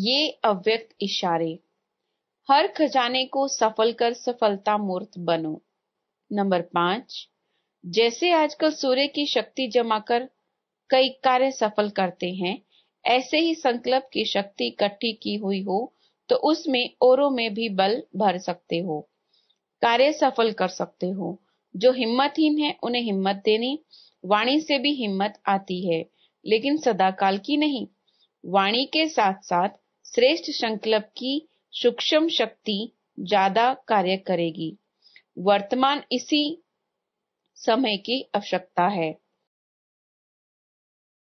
ये अव्यक्त इशारे हर खजाने को सफल कर सफलता मूर्त बनो नंबर पांच जैसे आजकल सूर्य की शक्ति जमा कर कई कार्य सफल करते हैं ऐसे ही संकल्प की शक्ति इकट्ठी की हुई हो तो उसमें औरों में भी बल भर सकते हो कार्य सफल कर सकते हो जो हिम्मतहीन है उन्हें हिम्मत देनी वाणी से भी हिम्मत आती है लेकिन सदाकाल की नहीं वाणी के साथ साथ श्रेष्ठ संकल्प की सूक्ष्म शक्ति ज्यादा कार्य करेगी वर्तमान इसी समय की आवश्यकता है